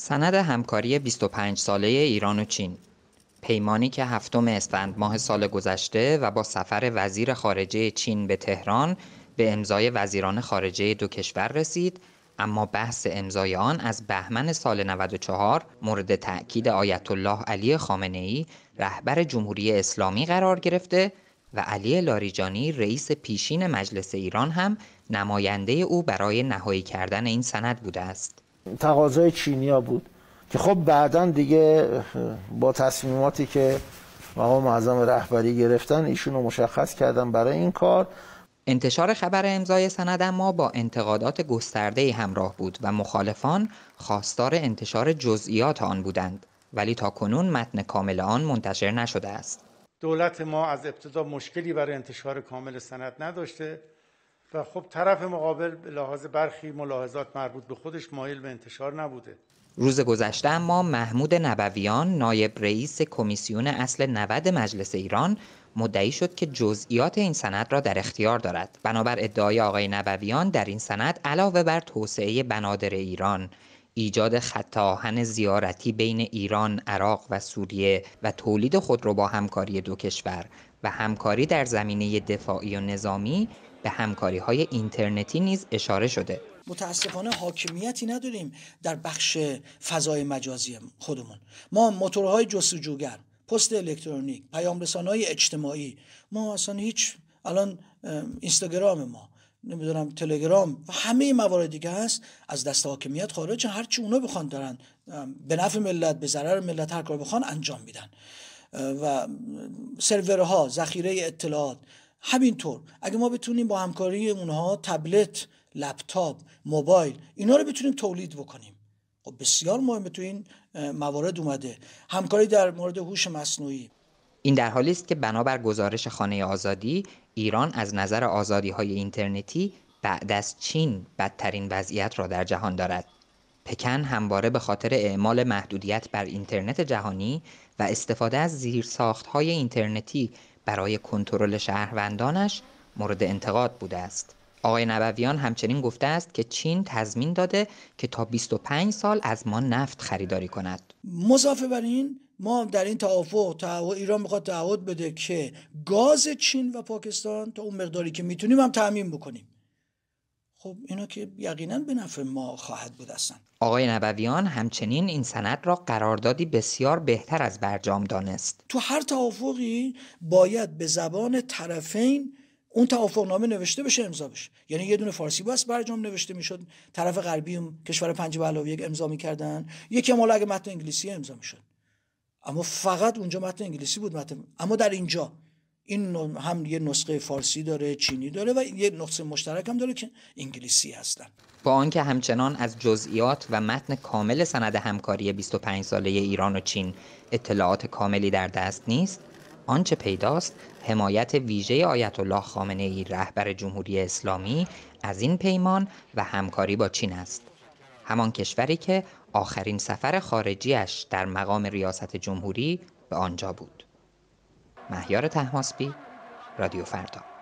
سند همکاری 25 ساله ایران و چین پیمانی که هفتم اسفند ماه سال گذشته و با سفر وزیر خارجه چین به تهران به امضای وزیران خارجه دو کشور رسید اما بحث امضای آن از بهمن سال 94 مورد تأکید آیت الله علی خامنه ای رهبر جمهوری اسلامی قرار گرفته و علی لاریجانی رئیس پیشین مجلس ایران هم نماینده او برای نهایی کردن این سند بوده است. تقاضای چینیا بود که خب بعدا دیگه با تصمیماتی که مقام معظم رهبری گرفتن ایشون رو مشخص کردن برای این کار انتشار خبر امضای سند اما با انتقادات گسترده همراه بود و مخالفان خواستار انتشار جزئیات آن بودند ولی تا کنون متن کامل آن منتشر نشده است دولت ما از ابتدا مشکلی برای انتشار کامل سند نداشته و خب طرف مقابل لحاظ برخی ملاحظات مربوط به خودش مایل به انتشار نبوده روز گذشته اما محمود نبویان نایب رئیس کمیسیون اصل 90 مجلس ایران مدعی شد که جزئیات این سند را در اختیار دارد بنابر ادعای آقای نبویان در این سند علاوه بر توسعه بنادر ایران ایجاد خط آهن زیارتی بین ایران، عراق و سوریه و تولید خود را با همکاری دو کشور و همکاری در زمینه دفاعی و نظامی به همکاری های اینترنتی نیز اشاره شده متاسفانه حاکمیتی نداریم در بخش فضای مجازی خودمون ما موتورهای جستجوگر پست الکترونیک پیام های اجتماعی ما اصلا هیچ الان اینستاگرام ما نمیدونم تلگرام و همه موارد دیگه هست از دست حاکمیت خارج هر چی اونا بخوان دارن به نفع ملت به ضرر ملت هر کار بخوان انجام میدن و سرورها ذخیره اطلاعات همینطور اگه ما بتونیم با همکاری اونها تبلت لپتاپ موبایل اینا رو بتونیم تولید بکنیم خب بسیار مهمه تو این موارد اومده همکاری در مورد هوش مصنوعی این در حالی است که بنابر گزارش خانه آزادی ایران از نظر آزادی های اینترنتی بعد از چین بدترین وضعیت را در جهان دارد پکن همواره به خاطر اعمال محدودیت بر اینترنت جهانی و استفاده از زیرساخت های اینترنتی برای کنترل شهروندانش مورد انتقاد بوده است. آقای نبویان همچنین گفته است که چین تضمین داده که تا 25 سال از ما نفت خریداری کند. مضاف بر این ما در این توافق تعهد ایران میخواد تعهد بده که گاز چین و پاکستان تا اون مقداری که میتونیم هم تعمین بکنیم. خب اینا که یقینا به نفع ما خواهد بود اصلا آقای نبویان همچنین این سند را قراردادی بسیار بهتر از برجام دانست تو هر توافقی باید به زبان طرفین اون توافقنامه نوشته بشه امضا بشه یعنی یه دونه فارسی بس برجام نوشته میشد طرف غربی کشور پنج علاوه یک امضا میکردن یکی مال اگه متن انگلیسی امضا میشد اما فقط اونجا متن انگلیسی بود متن اما در اینجا این هم یه نسخه فارسی داره چینی داره و یه نسخه مشترک هم داره که انگلیسی هستن با آنکه همچنان از جزئیات و متن کامل سند همکاری 25 ساله ایران و چین اطلاعات کاملی در دست نیست آنچه پیداست حمایت ویژه آیت الله خامنه ای رهبر جمهوری اسلامی از این پیمان و همکاری با چین است همان کشوری که آخرین سفر خارجیش در مقام ریاست جمهوری به آنجا بود مهیار تحماسبی رادیو فردا